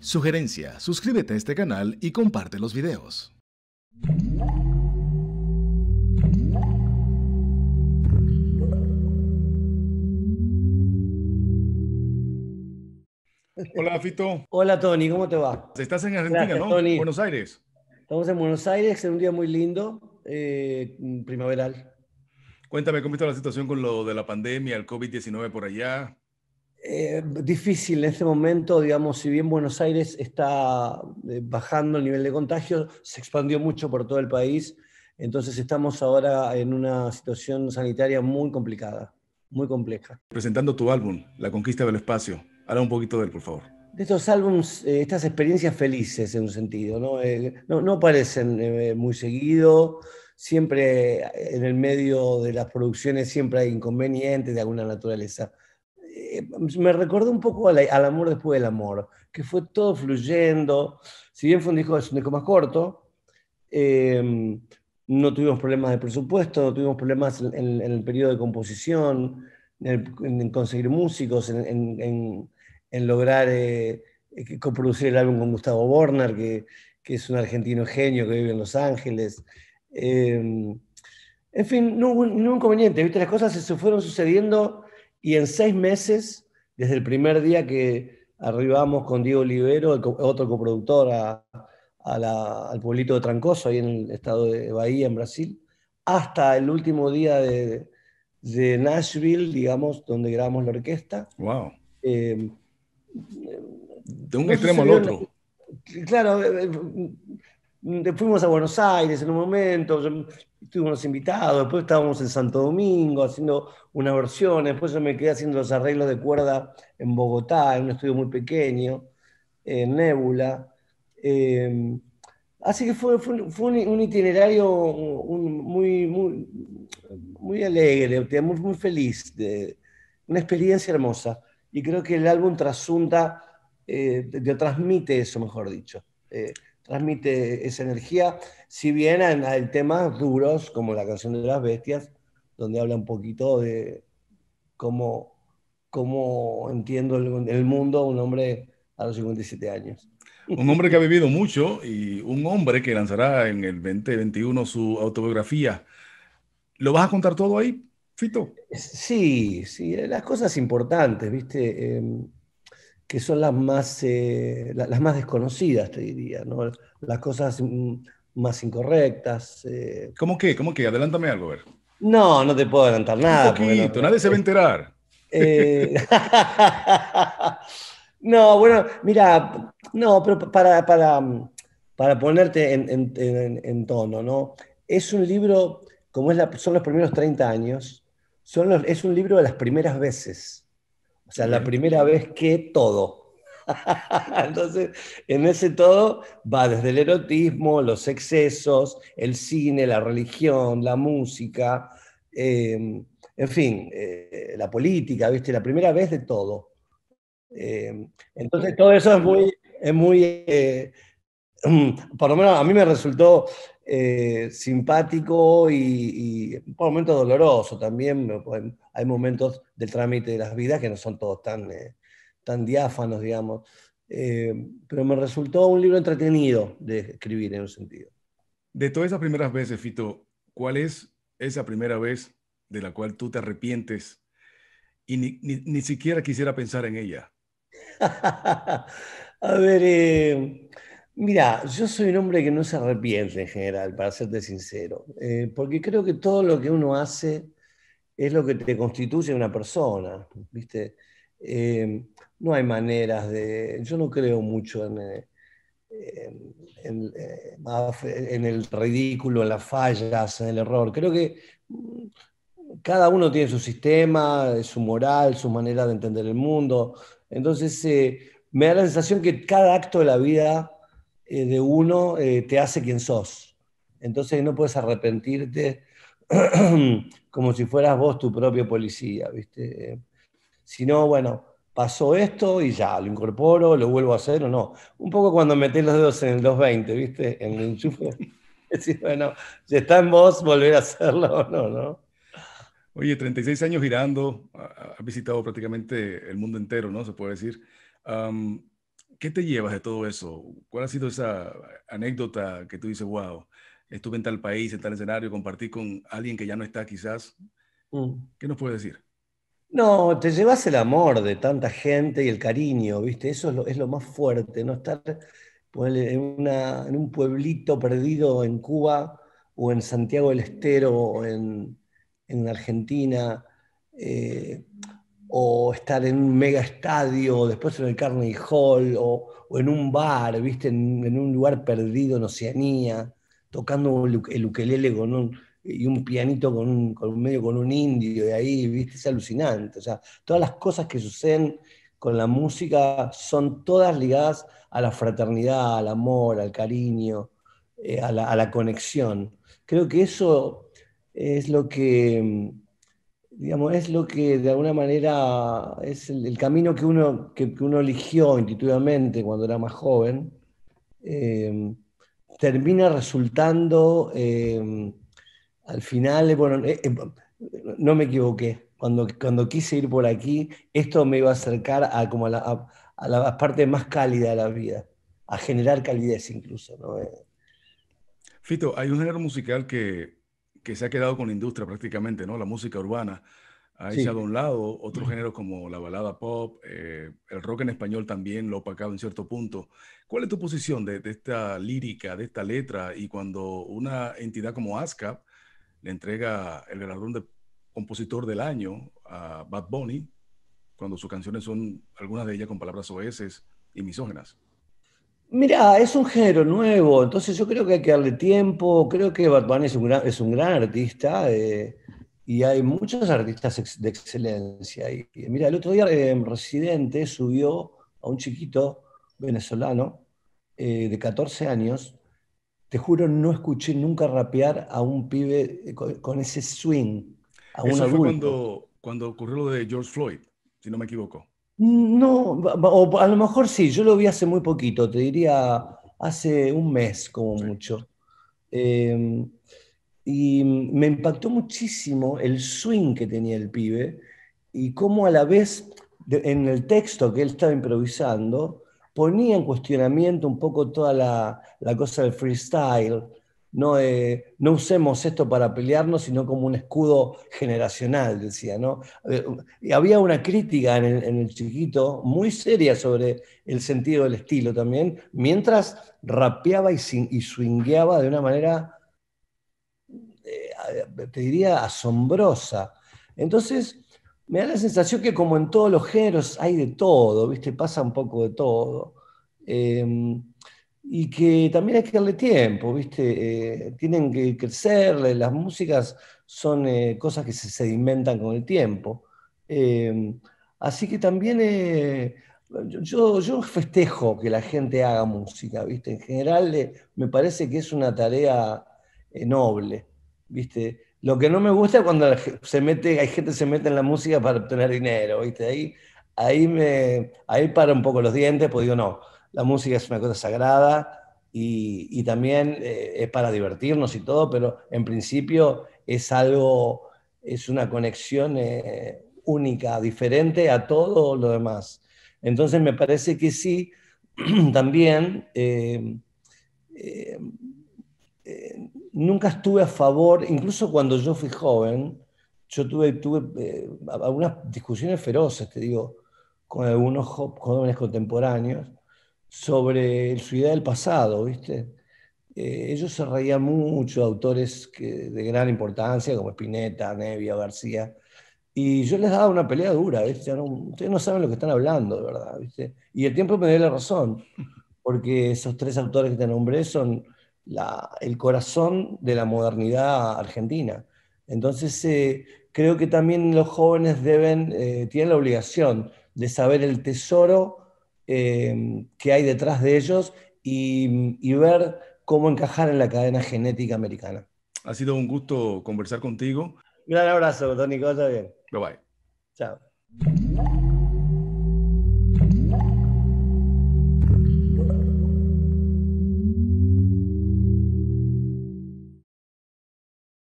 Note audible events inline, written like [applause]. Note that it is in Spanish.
Sugerencia, suscríbete a este canal y comparte los videos. Hola, Fito. Hola, Tony, ¿cómo te va? Estás en Argentina, ¿no? Buenos Aires. Estamos en Buenos Aires, en un día muy lindo, eh, primaveral. Cuéntame, ¿cómo está la situación con lo de la pandemia, el COVID-19 por allá? eh, difícil en este momento, digamos, si bien Buenos Aires está eh, bajando el nivel de contagio, se expandió mucho por todo el país, entonces estamos ahora en una situación sanitaria muy complicada, muy compleja. Presentando tu álbum, La Conquista del Espacio, habla un poquito de él, por favor. De estos álbums, eh, estas experiencias felices en un sentido, ¿no? Eh, no, no, aparecen muy seguido, siempre en el medio de las producciones siempre hay inconvenientes de alguna naturaleza eh, pues, me recordó un poco al amor después del amor, que fue todo fluyendo. Si bien fue un disco, más corto, em, no tuvimos problemas de presupuesto, no tuvimos problemas en, el periodo de composición, en, conseguir músicos, en, lograr eh, coproducir el álbum con Gustavo Borner, que, es un argentino genio que vive en Los Ángeles. Em, en fin, no hubo inconveniente, ¿viste? las cosas se fueron sucediendo y en seis meses, desde el primer día que arribamos con Diego Olivero, otro coproductor, al pueblito de Trancoso, ahí en el estado de Bahía, en Brasil, hasta el último día de, Nashville, digamos, donde grabamos la orquesta. ¡Wow! Eh, de un extremo al otro. Claro, eh, eh, fuimos a Buenos Aires en un momento, unos invitados, después estábamos en Santo Domingo haciendo una versión, después yo me quedé haciendo los arreglos de cuerda en Bogotá, en un estudio muy pequeño, en Nébula. Em, así que fue, un, itinerario muy, muy, muy, alegre, muy, feliz, una experiencia hermosa. Y creo que el álbum trasunta, te, eh, transmite eso, mejor dicho. Eh, transmite esa energía, si bien hay temas duros, como la canción de las bestias, donde habla un poquito de cómo, cómo entiendo el, mundo un hombre a los 57 años. Un hombre que ha vivido mucho y un hombre que lanzará en el 2021 su autobiografía. ¿Lo vas a contar todo ahí, Fito? Sí, sí, las cosas importantes, ¿viste? Em, que son las más, eh, las más desconocidas, te diría, ¿no? las cosas mm, más incorrectas. Eh. ¿Cómo qué? ¿Cómo qué? Adelántame algo, a ver. No, no te puedo adelantar nada. Un poquito, nadie se va a enterar. Eh, [laughs] no, bueno, mira, no, pero para, para, para ponerte en, tono, ¿no? Es un libro, como es son los primeros 30 años, son es un libro de las primeras veces. O sea, la primera vez que todo. [laughs] Entonces, en ese todo va desde el erotismo, los excesos, el cine, la religión, la música, em, en fin, eh, la política, ¿viste? La primera vez de todo. Em, entonces, todo eso es muy eh, Mm, por lo menos a mí me resultó eh, simpático y, y, por momento doloroso también. Hay momentos del trámite de las vidas que no son todos tan, eh, tan diáfanos, digamos. Eh, pero me resultó un libro entretenido de escribir en un sentido. De todas esas primeras veces, Fito, ¿cuál es esa primera vez de la cual tú te arrepientes y ni, ni, ni siquiera quisiera pensar en ella? [laughs] a ver, Mira, yo soy un hombre que no se arrepiente en general, para serte sincero, eh, porque creo que todo lo que uno hace es lo que te constituye una persona, ¿viste? Em, no hay maneras de... Yo no creo mucho eh, eh, en, el ridículo, en las fallas, en el error. Creo que mm, cada uno tiene su sistema, su moral, su manera de entender el mundo. Entonces, me da la sensación que cada acto de la vida eh, de uno eh, te hace quien sos. Entonces no puedes arrepentirte [clears throat] como si fueras vos tu propio policía, ¿viste? Eh, si no, bueno, pasó esto y ya, lo incorporo, lo vuelvo a hacer o no. Un poco cuando metes los dedos en el 220, ¿viste? En el enchufe. [laughs] Decir, bueno, si está en vos, volver a hacerlo o no, ¿no? Oye, 36 años girando, ha visitado prácticamente el mundo entero, ¿no? Se puede decir. ¿Qué te llevas de todo eso? ¿Cuál ha sido esa anécdota que tú dices, wow, estuve en tal país, en tal escenario, compartí con alguien que ya no está quizás? Mm. ¿Qué nos puedes decir? No, te llevas el amor de tanta gente y el cariño, ¿viste? Eso es lo, más fuerte, ¿no? Estar en, un pueblito perdido en Cuba o en Santiago del Estero o en, Argentina. Eh, o estar en un mega estadio, o después en el Carnegie Hall, o, en un bar, ¿viste? En, un lugar perdido en Oceanía, tocando el ukelele con un, y un pianito con un, medio con un indio de ahí, ¿viste? Es alucinante. O sea, todas las cosas que suceden con la música son todas ligadas a la fraternidad, al amor, al cariño, eh, a la conexión. Creo que eso es lo que mm, digamos, es lo que de alguna manera es el, camino que uno, que, uno eligió intuitivamente cuando era más joven, eh, termina resultando eh, al final, eh, no me equivoqué. Cuando, cuando quise ir por aquí, esto me iba a acercar a, como a, la, parte más cálida de la vida, a generar calidez incluso. ¿no? Fito, hay un género musical que que se ha quedado con la industria prácticamente, ¿no? La música urbana ha echado a un lado otros géneros como la balada pop, eh, el rock en español también lo ha opacado en cierto punto. ¿Cuál es tu posición de, esta lírica, de esta letra? Y cuando una entidad como ASCAP le entrega el galardón de compositor del año a Bad Bunny, cuando sus canciones son algunas de ellas con palabras oeses y misógenas. Mira, es un género nuevo, entonces yo creo que hay que darle tiempo, creo que Batman es un gran, es un gran artista eh, y hay muchos artistas de excelencia. Y, mira, el otro día eh, en Residente subió a un chiquito venezolano eh, de 14 años, te juro, no escuché nunca rapear a un pibe con, ese swing, a un Fue cuando, cuando ocurrió lo de George Floyd, si no me equivoco. No, o a lo mejor sí, yo lo vi hace muy poquito, te diría hace un mes como mucho. Em, y me impactó muchísimo el swing que tenía el pibe y cómo a la vez en el texto que él estaba improvisando ponía en cuestionamiento un poco toda la, la cosa del freestyle, eh, no, usemos esto para pelearnos, sino como un escudo generacional, decía. ¿no? Eh, y había una crítica en el, chiquito muy seria sobre el sentido del estilo también, mientras rapeaba y, swingueaba de una manera, eh, te diría, asombrosa. Entonces, me da la sensación que como en todos los géneros hay de todo, ¿viste? Pasa un poco de todo y que también hay que darle tiempo, ¿viste? Eh, tienen que crecer, las músicas son eh, cosas que se sedimentan con el tiempo. Em, así que también eh, yo, yo, festejo que la gente haga música, ¿viste? En general me parece que es una tarea noble, ¿viste? Lo que no me gusta es cuando se mete, hay gente que se mete en la música para obtener dinero, ¿viste? Ahí, ahí, me, ahí para un poco los dientes, pues digo, no la música es una cosa sagrada y, también eh, es para divertirnos y todo, pero en principio es algo, es una conexión eh, única, diferente a todo lo demás. Entonces me parece que sí, [clears throat] también eh, nunca estuve a favor, incluso cuando yo fui joven, yo tuve, tuve algunas discusiones feroces, te digo, con algunos jóvenes contemporáneos, sobre el idea del pasado, ¿viste? Eh, ellos se reían mucho, autores de gran importancia como Spinetta, Nevia, García, y yo les daba una pelea dura, ustedes no saben lo que están hablando, verdad, Y el tiempo me dio la razón, porque esos tres autores que te nombré son el corazón de la modernidad argentina. Entonces, eh, creo que también los jóvenes deben, eh, tienen la obligación de saber el tesoro eh, que hay detrás de ellos y, ver cómo encajar en la cadena genética americana. Ha sido un gusto conversar contigo. Un gran abrazo, Tony. bien. Bye bye. Chao.